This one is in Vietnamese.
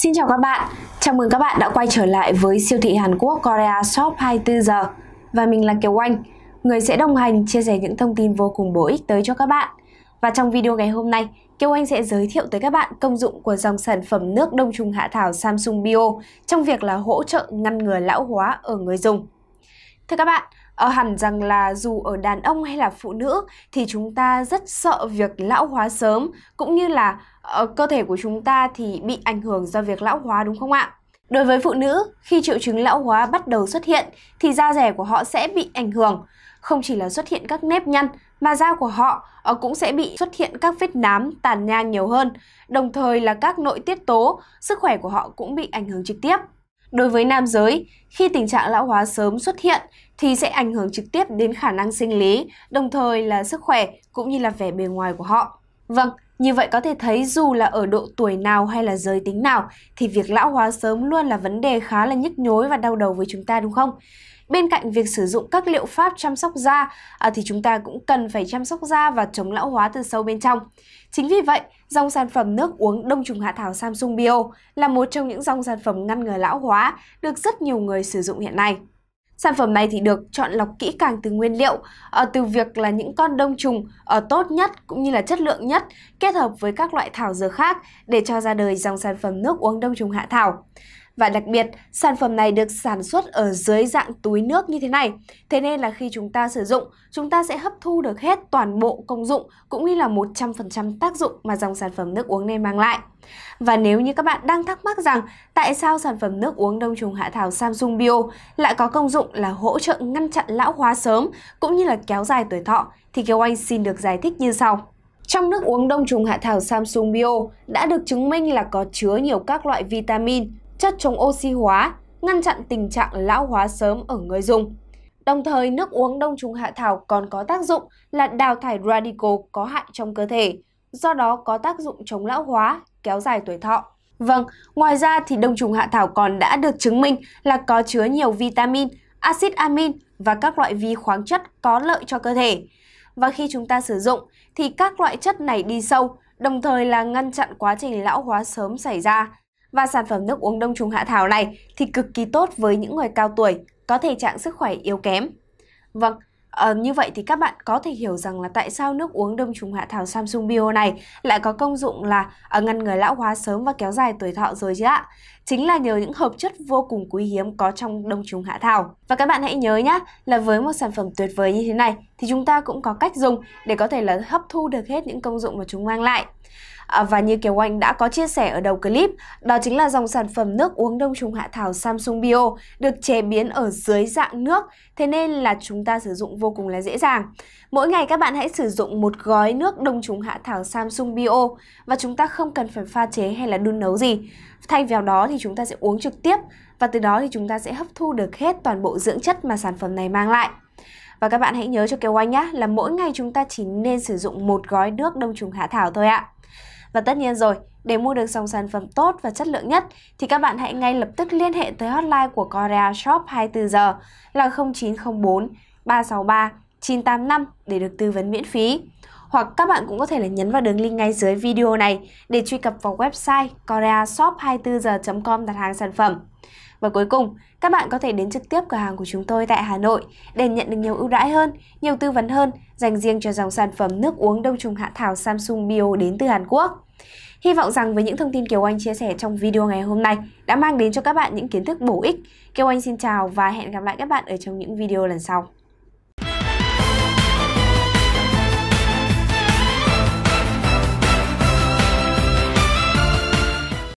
Xin chào các bạn, chào mừng các bạn đã quay trở lại với siêu thị Hàn Quốc Korea Shop 24 giờ và mình là Kiều Oanh người sẽ đồng hành chia sẻ những thông tin vô cùng bổ ích tới cho các bạn. Và trong video ngày hôm nay, Kiều Anh sẽ giới thiệu tới các bạn công dụng của dòng sản phẩm nước đông trùng hạ thảo Samsung Bio trong việc là hỗ trợ ngăn ngừa lão hóa ở người dùng. Thưa các bạn, ở ờ, hẳn rằng là dù ở đàn ông hay là phụ nữ thì chúng ta rất sợ việc lão hóa sớm cũng như là uh, cơ thể của chúng ta thì bị ảnh hưởng do việc lão hóa đúng không ạ? Đối với phụ nữ, khi triệu chứng lão hóa bắt đầu xuất hiện thì da rẻ của họ sẽ bị ảnh hưởng. Không chỉ là xuất hiện các nếp nhăn mà da của họ ờ, cũng sẽ bị xuất hiện các vết nám, tàn nhang nhiều hơn. Đồng thời là các nội tiết tố, sức khỏe của họ cũng bị ảnh hưởng trực tiếp. Đối với nam giới, khi tình trạng lão hóa sớm xuất hiện thì sẽ ảnh hưởng trực tiếp đến khả năng sinh lý, đồng thời là sức khỏe cũng như là vẻ bề ngoài của họ. Vâng, như vậy có thể thấy dù là ở độ tuổi nào hay là giới tính nào thì việc lão hóa sớm luôn là vấn đề khá là nhức nhối và đau đầu với chúng ta đúng không? Bên cạnh việc sử dụng các liệu pháp chăm sóc da à, thì chúng ta cũng cần phải chăm sóc da và chống lão hóa từ sâu bên trong. Chính vì vậy, dòng sản phẩm nước uống đông trùng hạ thảo Samsung Bio là một trong những dòng sản phẩm ngăn ngừa lão hóa được rất nhiều người sử dụng hiện nay. Sản phẩm này thì được chọn lọc kỹ càng từ nguyên liệu, ờ, từ việc là những con đông trùng ở ờ, tốt nhất cũng như là chất lượng nhất kết hợp với các loại thảo dược khác để cho ra đời dòng sản phẩm nước uống đông trùng hạ thảo. Và đặc biệt, sản phẩm này được sản xuất ở dưới dạng túi nước như thế này. Thế nên là khi chúng ta sử dụng, chúng ta sẽ hấp thu được hết toàn bộ công dụng cũng như là 100% tác dụng mà dòng sản phẩm nước uống này mang lại. Và nếu như các bạn đang thắc mắc rằng tại sao sản phẩm nước uống đông trùng hạ thảo Samsung Bio lại có công dụng là hỗ trợ ngăn chặn lão hóa sớm cũng như là kéo dài tuổi thọ thì Kiều Anh xin được giải thích như sau. Trong nước uống đông trùng hạ thảo Samsung Bio đã được chứng minh là có chứa nhiều các loại vitamin, chất chống oxy hóa, ngăn chặn tình trạng lão hóa sớm ở người dùng. Đồng thời, nước uống đông trùng hạ thảo còn có tác dụng là đào thải radical có hại trong cơ thể, do đó có tác dụng chống lão hóa, kéo dài tuổi thọ. Vâng, ngoài ra thì đông trùng hạ thảo còn đã được chứng minh là có chứa nhiều vitamin, axit amin và các loại vi khoáng chất có lợi cho cơ thể. Và khi chúng ta sử dụng thì các loại chất này đi sâu, đồng thời là ngăn chặn quá trình lão hóa sớm xảy ra. Và sản phẩm nước uống đông trùng hạ thảo này thì cực kỳ tốt với những người cao tuổi, có thể trạng sức khỏe yếu kém. Vâng, À, như vậy thì các bạn có thể hiểu rằng là tại sao nước uống đông trùng hạ thảo Samsung Bio này lại có công dụng là ờ, ngăn người lão hóa sớm và kéo dài tuổi thọ rồi chứ ạ. Chính là nhờ những hợp chất vô cùng quý hiếm có trong đông trùng hạ thảo. Và các bạn hãy nhớ nhé là với một sản phẩm tuyệt vời như thế này thì chúng ta cũng có cách dùng để có thể là hấp thu được hết những công dụng mà chúng mang lại. À, và như Kiều Oanh đã có chia sẻ ở đầu clip, đó chính là dòng sản phẩm nước uống đông trùng hạ thảo Samsung Bio được chế biến ở dưới dạng nước, thế nên là chúng ta sử dụng vô cùng là dễ dàng. Mỗi ngày các bạn hãy sử dụng một gói nước đông trùng hạ thảo Samsung Bio và chúng ta không cần phải pha chế hay là đun nấu gì. Thay vào đó thì chúng ta sẽ uống trực tiếp và từ đó thì chúng ta sẽ hấp thu được hết toàn bộ dưỡng chất mà sản phẩm này mang lại. Và các bạn hãy nhớ cho Kiều Oanh nhé là mỗi ngày chúng ta chỉ nên sử dụng một gói nước đông trùng hạ thảo thôi ạ. Và tất nhiên rồi, để mua được dòng sản phẩm tốt và chất lượng nhất thì các bạn hãy ngay lập tức liên hệ tới hotline của Korea Shop 24 giờ là 0904 363 985 để được tư vấn miễn phí. Hoặc các bạn cũng có thể là nhấn vào đường link ngay dưới video này để truy cập vào website koreashop 24 h com đặt hàng sản phẩm. Và cuối cùng, các bạn có thể đến trực tiếp cửa hàng của chúng tôi tại Hà Nội để nhận được nhiều ưu đãi hơn, nhiều tư vấn hơn dành riêng cho dòng sản phẩm nước uống đông trùng hạ thảo Samsung Bio đến từ Hàn Quốc. Hy vọng rằng với những thông tin Kiều Anh chia sẻ trong video ngày hôm nay đã mang đến cho các bạn những kiến thức bổ ích. Kiều Anh xin chào và hẹn gặp lại các bạn ở trong những video lần sau.